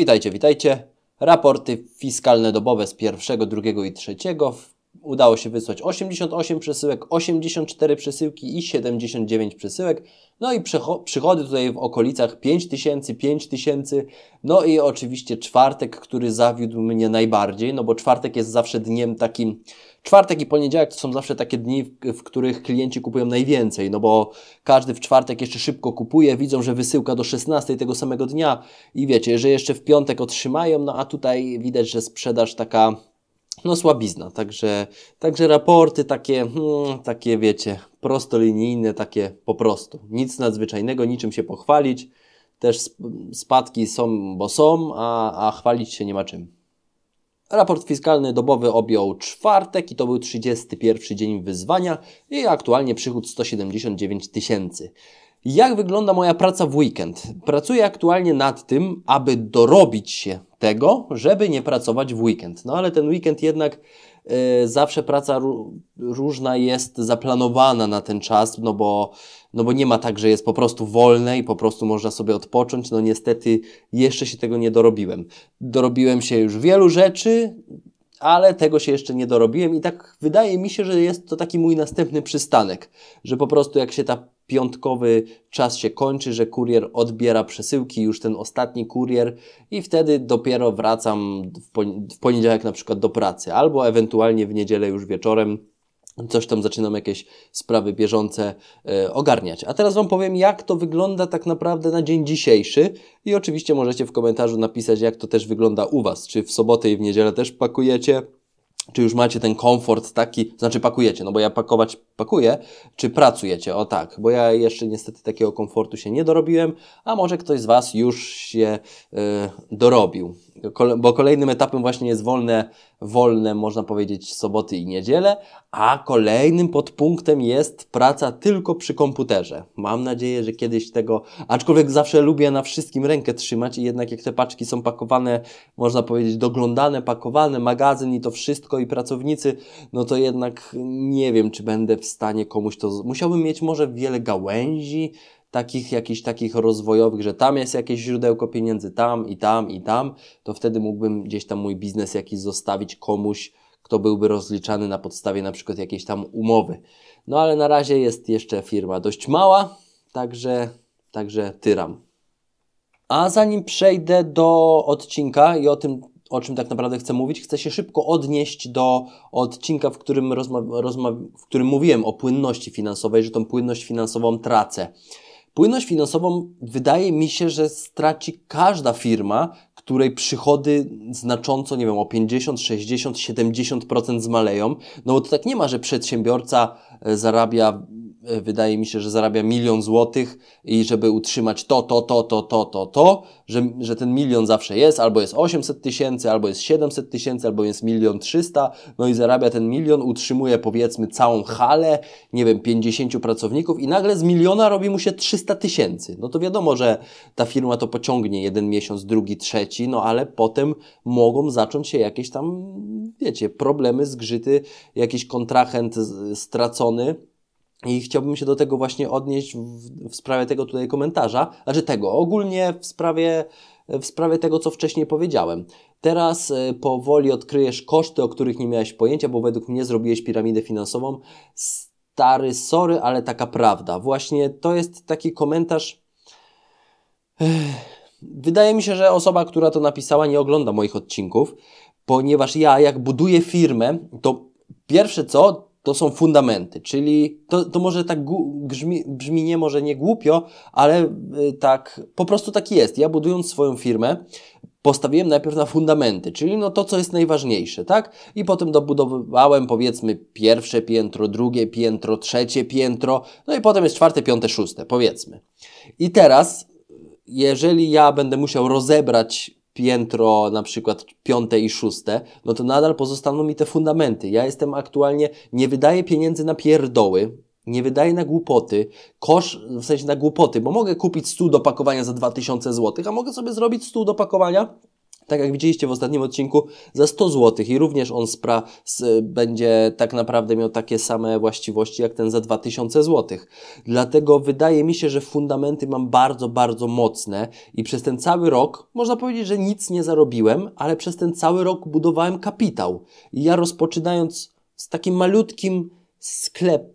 Witajcie, witajcie. Raporty fiskalne dobowe z 1, 2 i 3 udało się wysłać 88 przesyłek, 84 przesyłki i 79 przesyłek. No i przychody tutaj w okolicach 5000, 5000. No i oczywiście czwartek, który zawiódł mnie najbardziej, no bo czwartek jest zawsze dniem takim. Czwartek i poniedziałek to są zawsze takie dni, w, których klienci kupują najwięcej, no bo każdy w czwartek jeszcze szybko kupuje, widzą, że wysyłka do 16 tego samego dnia i wiecie, że jeszcze w piątek otrzymają, no a tutaj widać, że sprzedaż taka no słabizna, także, także raporty takie, hmm, takie wiecie, prostolinijne, takie po prostu. Nic nadzwyczajnego, niczym się pochwalić. Też spadki są, bo są, a, a chwalić się nie ma czym. Raport fiskalny dobowy objął czwartek i to był 31 dzień wyzwania i aktualnie przychód 179 tysięcy. Jak wygląda moja praca w weekend? Pracuję aktualnie nad tym, aby dorobić się tego, żeby nie pracować w weekend. No ale ten weekend jednak y, zawsze praca różna jest zaplanowana na ten czas, no bo, no bo nie ma tak, że jest po prostu wolne i po prostu można sobie odpocząć. No niestety jeszcze się tego nie dorobiłem. Dorobiłem się już wielu rzeczy, ale tego się jeszcze nie dorobiłem i tak wydaje mi się, że jest to taki mój następny przystanek, że po prostu jak się ta piątkowy czas się kończy, że kurier odbiera przesyłki, już ten ostatni kurier i wtedy dopiero wracam w poniedziałek na przykład do pracy albo ewentualnie w niedzielę już wieczorem coś tam zaczynam jakieś sprawy bieżące e, ogarniać. A teraz Wam powiem, jak to wygląda tak naprawdę na dzień dzisiejszy i oczywiście możecie w komentarzu napisać, jak to też wygląda u Was. Czy w sobotę i w niedzielę też pakujecie? czy już macie ten komfort taki, znaczy pakujecie, no bo ja pakować pakuję, czy pracujecie, o tak, bo ja jeszcze niestety takiego komfortu się nie dorobiłem, a może ktoś z Was już się y, dorobił bo kolejnym etapem właśnie jest wolne, wolne, można powiedzieć, soboty i niedziele, a kolejnym podpunktem jest praca tylko przy komputerze. Mam nadzieję, że kiedyś tego, aczkolwiek zawsze lubię na wszystkim rękę trzymać i jednak jak te paczki są pakowane, można powiedzieć, doglądane, pakowane, magazyn i to wszystko i pracownicy, no to jednak nie wiem, czy będę w stanie komuś to, musiałbym mieć może wiele gałęzi, takich jakichś takich rozwojowych, że tam jest jakieś źródełko pieniędzy, tam i tam i tam, to wtedy mógłbym gdzieś tam mój biznes jakiś zostawić komuś, kto byłby rozliczany na podstawie na przykład jakiejś tam umowy. No ale na razie jest jeszcze firma dość mała, także, także tyram. A zanim przejdę do odcinka i o tym, o czym tak naprawdę chcę mówić, chcę się szybko odnieść do odcinka, w którym, rozma- rozma- w którym mówiłem o płynności finansowej, że tą płynność finansową tracę. Płynność finansową wydaje mi się, że straci każda firma, której przychody znacząco, nie wiem, o 50, 60, 70% zmaleją. No bo to tak nie ma, że przedsiębiorca e, zarabia E, wydaje mi się, że zarabia milion złotych i żeby utrzymać to, to, to, to, to, to, to, że, że ten milion zawsze jest, albo jest 800 tysięcy, albo jest 700 tysięcy, albo jest milion 300, no i zarabia ten milion, utrzymuje powiedzmy całą halę, nie wiem, 50 pracowników i nagle z miliona robi mu się 300 tysięcy. No to wiadomo, że ta firma to pociągnie jeden miesiąc, drugi, trzeci, no ale potem mogą zacząć się jakieś tam, wiecie, problemy, zgrzyty, jakiś kontrahent stracony, i chciałbym się do tego właśnie odnieść w, w, sprawie tego tutaj komentarza, znaczy tego, ogólnie w sprawie, w sprawie tego, co wcześniej powiedziałem. Teraz e, powoli odkryjesz koszty, o których nie miałeś pojęcia, bo według mnie zrobiłeś piramidę finansową. Stary, sorry, ale taka prawda. Właśnie to jest taki komentarz. Wydaje mi się, że osoba, która to napisała, nie ogląda moich odcinków, ponieważ ja, jak buduję firmę, to pierwsze co, to są fundamenty, czyli to, to może tak grzmi, brzmi nie może nie głupio, ale y, tak po prostu tak jest. Ja budując swoją firmę, postawiłem najpierw na fundamenty, czyli no to, co jest najważniejsze, tak? I potem dobudowałem powiedzmy pierwsze piętro, drugie piętro, trzecie piętro, no i potem jest czwarte, piąte, szóste, powiedzmy. I teraz, y, jeżeli ja będę musiał rozebrać piętro na przykład piąte i szóste, no to nadal pozostaną mi te fundamenty. Ja jestem aktualnie, nie wydaję pieniędzy na pierdoły, nie wydaję na głupoty, kosz w sensie na głupoty, bo mogę kupić stół do pakowania za 2000 zł, a mogę sobie zrobić stół do pakowania tak jak widzieliście w ostatnim odcinku, za 100 zł i również on spra będzie tak naprawdę miał takie same właściwości jak ten za 2000 zł. Dlatego wydaje mi się, że fundamenty mam bardzo, bardzo mocne i przez ten cały rok można powiedzieć, że nic nie zarobiłem, ale przez ten cały rok budowałem kapitał. I ja rozpoczynając z takim malutkim sklep,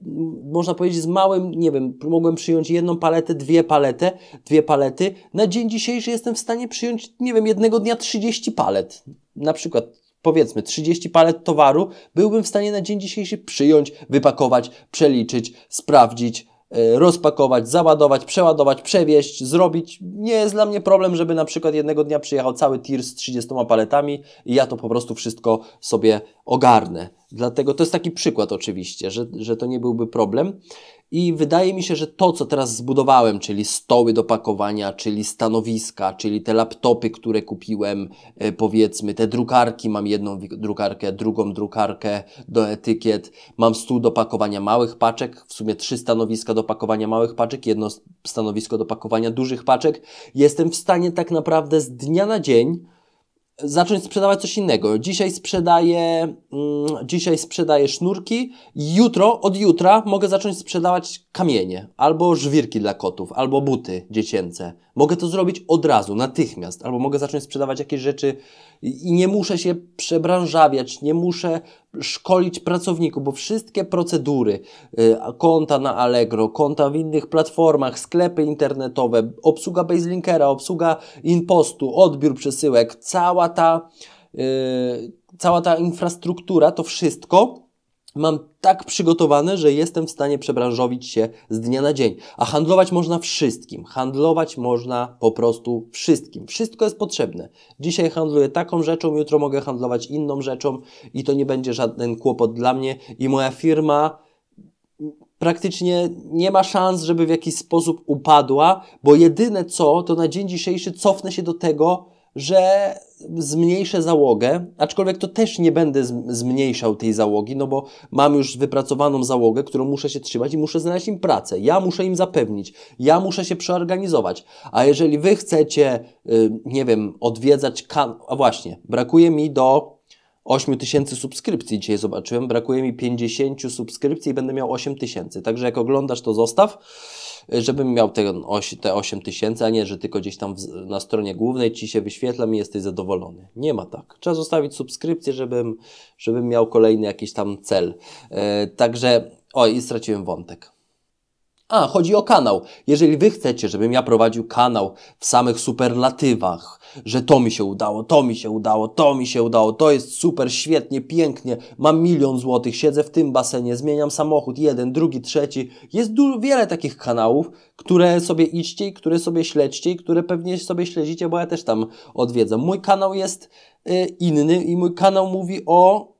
można powiedzieć z małym, nie wiem, mogłem przyjąć jedną paletę, dwie palety dwie palety. Na dzień dzisiejszy jestem w stanie przyjąć, nie wiem, jednego dnia 30 palet. Na przykład powiedzmy 30 palet towaru byłbym w stanie na dzień dzisiejszy przyjąć, wypakować, przeliczyć, sprawdzić, e, rozpakować, załadować, przeładować, przewieźć, zrobić. Nie jest dla mnie problem, żeby na przykład jednego dnia przyjechał cały tir z 30 paletami i ja to po prostu wszystko sobie ogarnę. Dlatego to jest taki przykład oczywiście, że, że to nie byłby problem. I wydaje mi się, że to, co teraz zbudowałem, czyli stoły do pakowania, czyli stanowiska, czyli te laptopy, które kupiłem, e, powiedzmy, te drukarki, mam jedną drukarkę, drugą drukarkę do etykiet, mam stół do pakowania małych paczek, w sumie trzy stanowiska do pakowania małych paczek, jedno stanowisko do pakowania dużych paczek. Jestem w stanie tak naprawdę z dnia na dzień zacząć sprzedawać coś innego. Dzisiaj sprzedaję, mm, dzisiaj sprzedaję sznurki, jutro, od jutra mogę zacząć sprzedawać kamienie, albo żwirki dla kotów, albo buty dziecięce. Mogę to zrobić od razu, natychmiast, albo mogę zacząć sprzedawać jakieś rzeczy i nie muszę się przebranżawiać, nie muszę szkolić pracowników, bo wszystkie procedury, y, konta na Allegro, konta w innych platformach, sklepy internetowe, obsługa Baselinkera, obsługa impostu, odbiór przesyłek, cała ta, yy, cała ta infrastruktura, to wszystko mam tak przygotowane, że jestem w stanie przebranżowić się z dnia na dzień. A handlować można wszystkim. Handlować można po prostu wszystkim. Wszystko jest potrzebne. Dzisiaj handluję taką rzeczą, jutro mogę handlować inną rzeczą i to nie będzie żaden kłopot dla mnie i moja firma praktycznie nie ma szans, żeby w jakiś sposób upadła, bo jedyne co, to na dzień dzisiejszy cofnę się do tego, że zmniejszę załogę, aczkolwiek to też nie będę zmniejszał tej załogi, no bo mam już wypracowaną załogę, którą muszę się trzymać i muszę znaleźć im pracę. Ja muszę im zapewnić, ja muszę się przeorganizować. A jeżeli wy chcecie, y, nie wiem, odwiedzać, a właśnie, brakuje mi do 8 tysięcy subskrypcji dzisiaj zobaczyłem. Brakuje mi 50 subskrypcji i będę miał 8 tysięcy. Także jak oglądasz, to zostaw, y, żebym miał ten, te 8 tysięcy, a nie, że tylko gdzieś tam na stronie głównej ci się wyświetlam i jesteś zadowolony. Nie ma tak. Trzeba zostawić subskrypcję, żebym, żebym miał kolejny jakiś tam cel. Y, także, o i straciłem wątek. A, chodzi o kanał. Jeżeli wy chcecie, żebym ja prowadził kanał w samych superlatywach, że to mi się udało, to mi się udało, to mi się udało, to jest super, świetnie, pięknie, mam milion złotych, siedzę w tym basenie, zmieniam samochód, jeden, drugi, trzeci. Jest wiele takich kanałów, które sobie idźcie i które sobie śledźcie i które pewnie sobie śledzicie, bo ja też tam odwiedzam. Mój kanał jest y, inny i mój kanał mówi o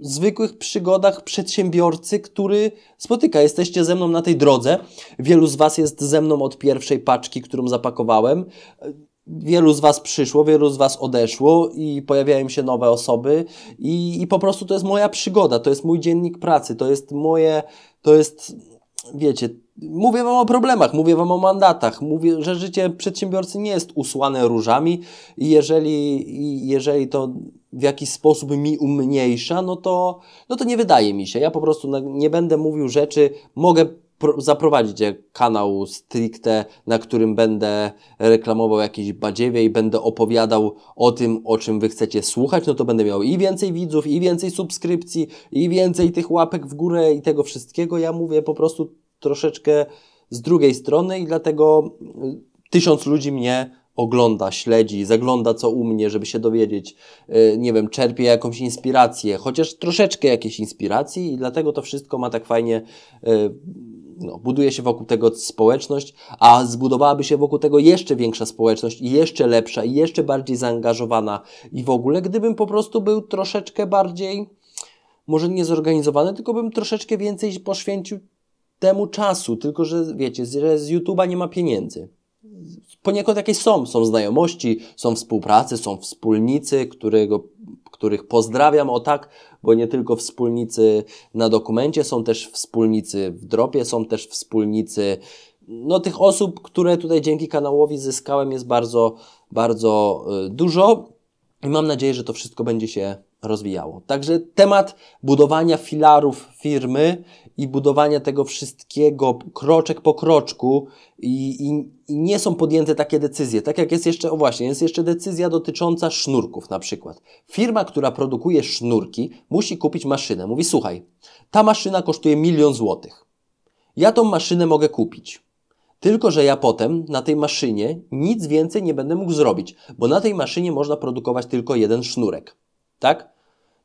zwykłych przygodach przedsiębiorcy, który spotyka. Jesteście ze mną na tej drodze. Wielu z Was jest ze mną od pierwszej paczki, którą zapakowałem. Wielu z Was przyszło, wielu z Was odeszło i pojawiają się nowe osoby, i, i po prostu to jest moja przygoda, to jest mój dziennik pracy, to jest moje, to jest wiecie, mówię wam o problemach, mówię wam o mandatach, mówię, że życie przedsiębiorcy nie jest usłane różami i jeżeli, jeżeli to w jakiś sposób mi umniejsza, no to, no to nie wydaje mi się. Ja po prostu nie będę mówił rzeczy, mogę zaprowadzić kanał stricte, na którym będę reklamował jakieś badziewie i będę opowiadał o tym, o czym Wy chcecie słuchać, no to będę miał i więcej widzów, i więcej subskrypcji, i więcej tych łapek w górę i tego wszystkiego. Ja mówię po prostu troszeczkę z drugiej strony i dlatego mm, tysiąc ludzi mnie ogląda, śledzi, zagląda co u mnie, żeby się dowiedzieć, y, nie wiem, czerpie jakąś inspirację, chociaż troszeczkę jakiejś inspiracji i dlatego to wszystko ma tak fajnie y, no, buduje się wokół tego społeczność, a zbudowałaby się wokół tego jeszcze większa społeczność i jeszcze lepsza i jeszcze bardziej zaangażowana. I w ogóle, gdybym po prostu był troszeczkę bardziej, może nie zorganizowany, tylko bym troszeczkę więcej poświęcił temu czasu, tylko że wiecie, że z YouTube'a nie ma pieniędzy poniekąd jakieś są. Są znajomości, są współpracy, są wspólnicy, którego, których pozdrawiam o tak, bo nie tylko wspólnicy na dokumencie, są też wspólnicy w dropie, są też wspólnicy. No, tych osób, które tutaj dzięki kanałowi zyskałem, jest bardzo, bardzo y, dużo i mam nadzieję, że to wszystko będzie się rozwijało. Także temat budowania filarów firmy i budowania tego wszystkiego kroczek po kroczku i, i, i, nie są podjęte takie decyzje. Tak jak jest jeszcze, o właśnie, jest jeszcze decyzja dotycząca sznurków na przykład. Firma, która produkuje sznurki, musi kupić maszynę. Mówi, słuchaj, ta maszyna kosztuje milion złotych. Ja tą maszynę mogę kupić. Tylko, że ja potem na tej maszynie nic więcej nie będę mógł zrobić, bo na tej maszynie można produkować tylko jeden sznurek. Tak?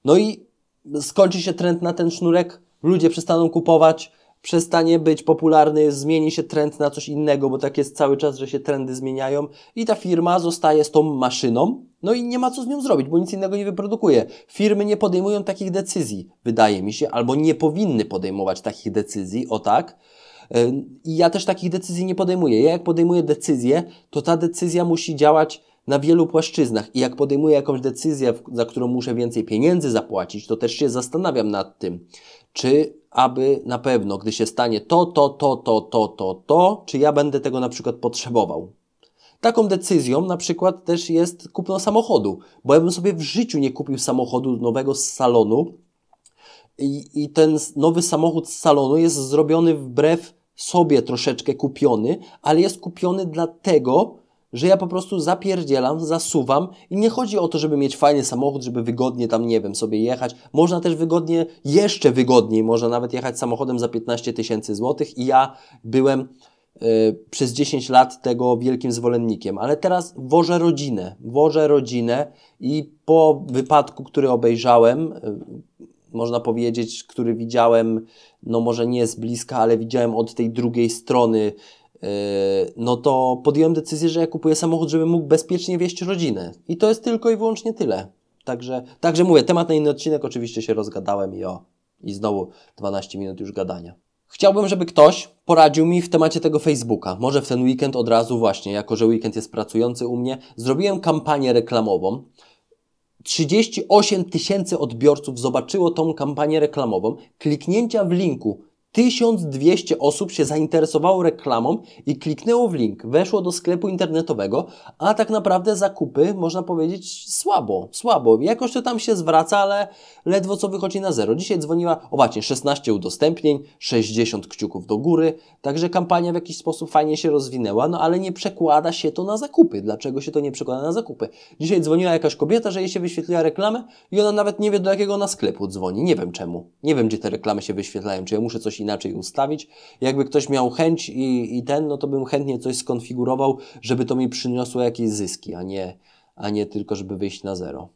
No i skończy się trend na ten sznurek, ludzie przestaną kupować, przestanie być popularny, zmieni się trend na coś innego, bo tak jest cały czas, że się trendy zmieniają i ta firma zostaje z tą maszyną, no i nie ma co z nią zrobić, bo nic innego nie wyprodukuje. Firmy nie podejmują takich decyzji, wydaje mi się, albo nie powinny podejmować takich decyzji, o tak. I ja też takich decyzji nie podejmuję. Ja jak podejmuję decyzję, to ta decyzja musi działać na wielu płaszczyznach i jak podejmuję jakąś decyzję, za którą muszę więcej pieniędzy zapłacić, to też się zastanawiam nad tym, czy aby na pewno, gdy się stanie to, to, to, to, to, to, to, czy ja będę tego na przykład potrzebował. Taką decyzją na przykład też jest kupno samochodu, bo ja bym sobie w życiu nie kupił samochodu nowego z salonu i, i ten nowy samochód z salonu jest zrobiony wbrew sobie troszeczkę kupiony, ale jest kupiony dlatego, że ja po prostu zapierdzielam, zasuwam i nie chodzi o to, żeby mieć fajny samochód, żeby wygodnie tam, nie wiem, sobie jechać. Można też wygodnie, jeszcze wygodniej, można nawet jechać samochodem za 15 tysięcy złotych i ja byłem y, przez 10 lat tego wielkim zwolennikiem, ale teraz wożę rodzinę, wożę rodzinę i po wypadku, który obejrzałem, y, można powiedzieć, który widziałem, no może nie z bliska, ale widziałem od tej drugiej strony Yy, no to podjąłem decyzję, że ja kupuję samochód, żeby mógł bezpiecznie wieść rodzinę. I to jest tylko i wyłącznie tyle. Także, także mówię, temat na inny odcinek, oczywiście się rozgadałem i o, i znowu 12 minut już gadania. Chciałbym, żeby ktoś poradził mi w temacie tego Facebooka. Może w ten weekend od razu właśnie, jako że weekend jest pracujący u mnie, zrobiłem kampanię reklamową. 38 tysięcy odbiorców zobaczyło tą kampanię reklamową. Kliknięcia w linku 1200 osób się zainteresowało reklamą i kliknęło w link, weszło do sklepu internetowego, a tak naprawdę zakupy, można powiedzieć, słabo, słabo. Jakoś to tam się zwraca, ale ledwo co wychodzi na zero. Dzisiaj dzwoniła, o właśnie, 16 udostępnień, 60 kciuków do góry, także kampania w jakiś sposób fajnie się rozwinęła, no ale nie przekłada się to na zakupy. Dlaczego się to nie przekłada na zakupy? Dzisiaj dzwoniła jakaś kobieta, że jej się wyświetliła reklamę i ona nawet nie wie, do jakiego na sklepu dzwoni. Nie wiem czemu. Nie wiem, gdzie te reklamy się wyświetlają, czy ja muszę coś inaczej ustawić. Jakby ktoś miał chęć i, i ten, no to bym chętnie coś skonfigurował, żeby to mi przyniosło jakieś zyski, a nie, a nie tylko, żeby wyjść na zero.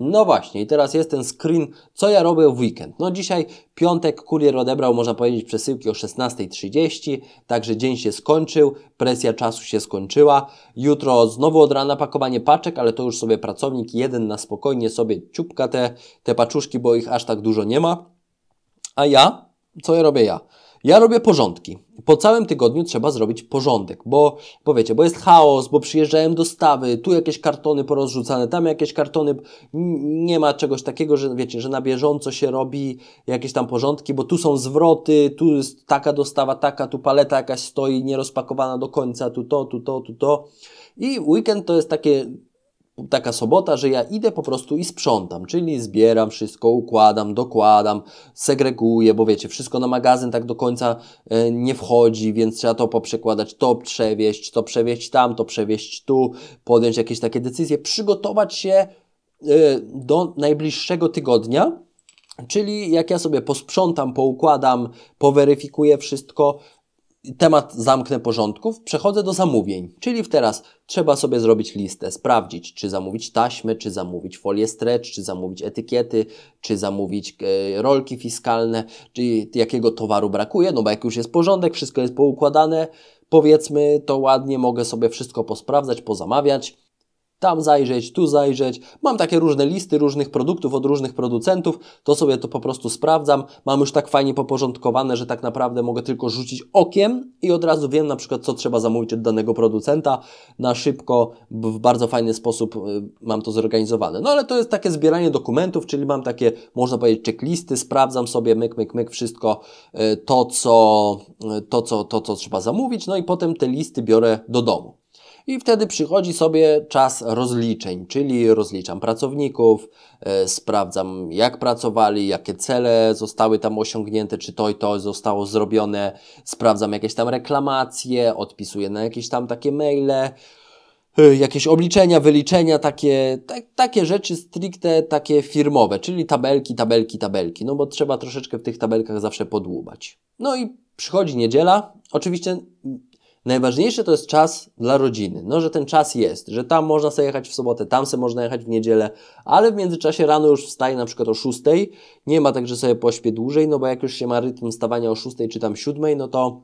No właśnie, i teraz jest ten screen, co ja robię w weekend. No dzisiaj piątek kurier odebrał, można powiedzieć, przesyłki o 16.30, także dzień się skończył, presja czasu się skończyła. Jutro znowu od rana pakowanie paczek, ale to już sobie pracownik jeden na spokojnie sobie ciupka te, te paczuszki, bo ich aż tak dużo nie ma. A ja co ja robię ja? Ja robię porządki. Po całym tygodniu trzeba zrobić porządek, bo, bo wiecie, bo jest chaos, bo przyjeżdżają dostawy, tu jakieś kartony porozrzucane, tam jakieś kartony. Nie ma czegoś takiego, że wiecie, że na bieżąco się robi jakieś tam porządki, bo tu są zwroty, tu jest taka dostawa, taka, tu paleta jakaś stoi nierozpakowana do końca, tu to, tu to, tu to. I weekend to jest takie taka sobota, że ja idę po prostu i sprzątam, czyli zbieram wszystko, układam, dokładam, segreguję, bo wiecie, wszystko na magazyn tak do końca y, nie wchodzi, więc trzeba to poprzekładać, to przewieźć, to przewieźć tam, to przewieźć tu, podjąć jakieś takie decyzje, przygotować się y, do najbliższego tygodnia, Czyli jak ja sobie posprzątam, poukładam, poweryfikuję wszystko, temat zamknę porządków, przechodzę do zamówień. Czyli teraz trzeba sobie zrobić listę, sprawdzić, czy zamówić taśmy, czy zamówić folię stretch, czy zamówić etykiety, czy zamówić e, rolki fiskalne, czy jakiego towaru brakuje, no bo jak już jest porządek, wszystko jest poukładane, powiedzmy, to ładnie mogę sobie wszystko posprawdzać, pozamawiać tam zajrzeć, tu zajrzeć. Mam takie różne listy różnych produktów od różnych producentów, to sobie to po prostu sprawdzam. Mam już tak fajnie poporządkowane, że tak naprawdę mogę tylko rzucić okiem i od razu wiem na przykład, co trzeba zamówić od danego producenta. Na szybko, w bardzo fajny sposób y, mam to zorganizowane. No ale to jest takie zbieranie dokumentów, czyli mam takie, można powiedzieć, checklisty, sprawdzam sobie myk, myk, myk wszystko y, to, co, y, to, co, to, co trzeba zamówić, no i potem te listy biorę do domu. I wtedy przychodzi sobie czas rozliczeń, czyli rozliczam pracowników, e, sprawdzam jak pracowali, jakie cele zostały tam osiągnięte, czy to i to zostało zrobione, sprawdzam jakieś tam reklamacje, odpisuję na jakieś tam takie maile, e, jakieś obliczenia, wyliczenia, takie, takie rzeczy stricte takie firmowe, czyli tabelki, tabelki, tabelki, no bo trzeba troszeczkę w tych tabelkach zawsze podłubać. No i przychodzi niedziela, oczywiście Najważniejsze to jest czas dla rodziny, no że ten czas jest, że tam można sobie jechać w sobotę, tam sobie można jechać w niedzielę, ale w międzyczasie rano już wstaje na przykład o 6, nie ma tak, że sobie pośpię dłużej, no bo jak już się ma rytm stawania o 6 czy tam 7, no to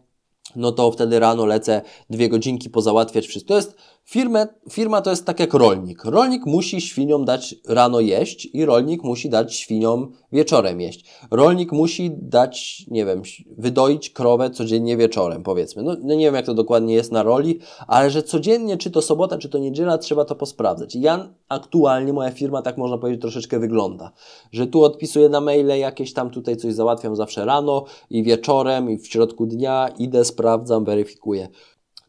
no to wtedy rano lecę dwie godzinki pozałatwiać wszystko. To jest Firmę, firma to jest tak jak rolnik. Rolnik musi świniom dać rano jeść i rolnik musi dać świniom wieczorem jeść. Rolnik musi dać, nie wiem, wydoić krowę codziennie wieczorem, powiedzmy. No, no nie wiem, jak to dokładnie jest na roli, ale że codziennie, czy to sobota, czy to niedziela, trzeba to posprawdzać. Ja aktualnie, moja firma, tak można powiedzieć, troszeczkę wygląda. Że tu odpisuję na maile jakieś tam, tutaj coś załatwiam zawsze rano i wieczorem i w środku dnia idę, sprawdzam, weryfikuję.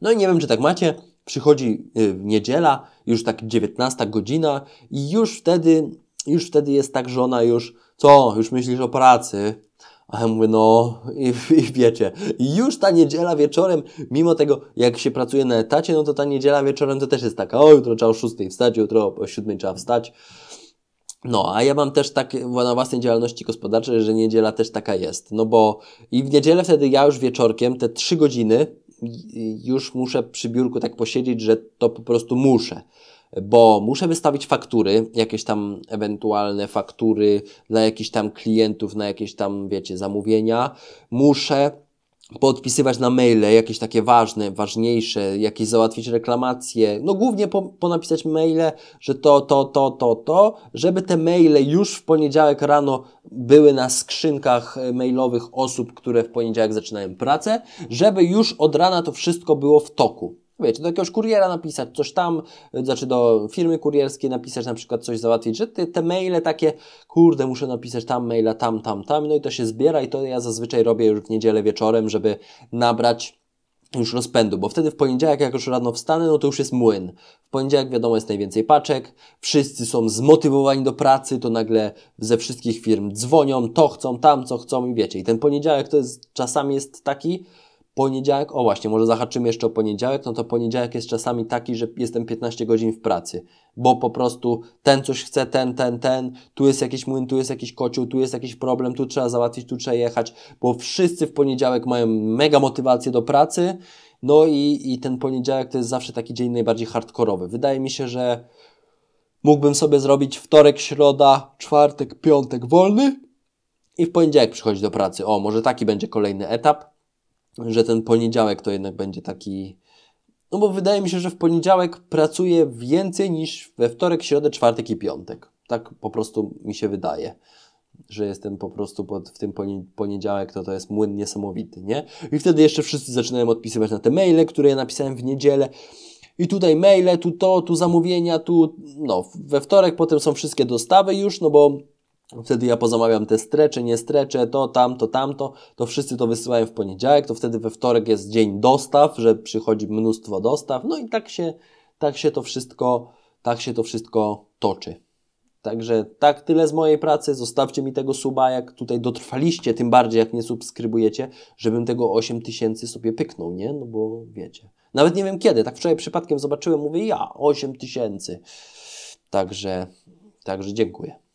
No i nie wiem, czy tak macie, Przychodzi y, niedziela, już tak 19 godzina i już wtedy, już wtedy jest tak, że ona już, co, już myślisz o pracy? A ja mówię, no i, i wiecie, już ta niedziela wieczorem, mimo tego, jak się pracuje na etacie, no to ta niedziela wieczorem to też jest taka, o jutro trzeba o 6 wstać, jutro o 7 trzeba wstać. No, a ja mam też tak na własnej działalności gospodarczej, że niedziela też taka jest. No bo i w niedzielę wtedy ja już wieczorkiem te trzy godziny już muszę przy biurku tak posiedzieć, że to po prostu muszę bo muszę wystawić faktury, jakieś tam ewentualne faktury dla jakichś tam klientów na jakieś tam, wiecie, zamówienia. Muszę podpisywać na maile jakieś takie ważne, ważniejsze, jakieś załatwić reklamacje, no głównie po, ponapisać maile, że to, to, to, to, to, żeby te maile już w poniedziałek rano były na skrzynkach e, mailowych osób, które w poniedziałek zaczynają pracę, żeby już od rana to wszystko było w toku wiecie, do jakiegoś kuriera napisać coś tam, y, znaczy do firmy kurierskiej napisać na przykład coś załatwić, że te, te maile takie, kurde, muszę napisać tam maila, tam, tam, tam, no i to się zbiera i to ja zazwyczaj robię już w niedzielę wieczorem, żeby nabrać już rozpędu, bo wtedy w poniedziałek, jak już rano wstanę, no to już jest młyn. W poniedziałek, wiadomo, jest najwięcej paczek, wszyscy są zmotywowani do pracy, to nagle ze wszystkich firm dzwonią, to chcą, tam co chcą i wiecie. I ten poniedziałek to jest, czasami jest taki, Poniedziałek, o właśnie, może zahaczymy jeszcze o poniedziałek, no to poniedziałek jest czasami taki, że jestem 15 godzin w pracy, bo po prostu ten coś chce, ten, ten, ten, tu jest jakiś młyn, tu jest jakiś kocioł, tu jest jakiś problem, tu trzeba załatwić, tu trzeba jechać, bo wszyscy w poniedziałek mają mega motywację do pracy, no i, i ten poniedziałek to jest zawsze taki dzień najbardziej hardkorowy. Wydaje mi się, że mógłbym sobie zrobić wtorek, środa, czwartek, piątek wolny i w poniedziałek przychodzić do pracy. O, może taki będzie kolejny etap że ten poniedziałek to jednak będzie taki. No bo wydaje mi się, że w poniedziałek pracuję więcej niż we wtorek, środę, czwartek i piątek. Tak po prostu mi się wydaje że jestem po prostu pod, w tym poniedziałek, to to jest młyn niesamowity, nie? I wtedy jeszcze wszyscy zaczynają odpisywać na te maile, które ja napisałem w niedzielę. I tutaj maile, tu to, tu zamówienia, tu no, we wtorek potem są wszystkie dostawy już, no bo Wtedy ja pozamawiam te strecze, nie strecze, to, tamto, tamto. To wszyscy to wysyłają w poniedziałek, to wtedy we wtorek jest dzień dostaw, że przychodzi mnóstwo dostaw. No i tak się, tak się to wszystko, tak się to wszystko toczy. Także tak tyle z mojej pracy. Zostawcie mi tego suba, jak tutaj dotrwaliście, tym bardziej jak nie subskrybujecie, żebym tego 8000 sobie pyknął, nie? No bo wiecie. Nawet nie wiem kiedy. Tak wczoraj przypadkiem zobaczyłem, mówię ja 8000. Także, także dziękuję.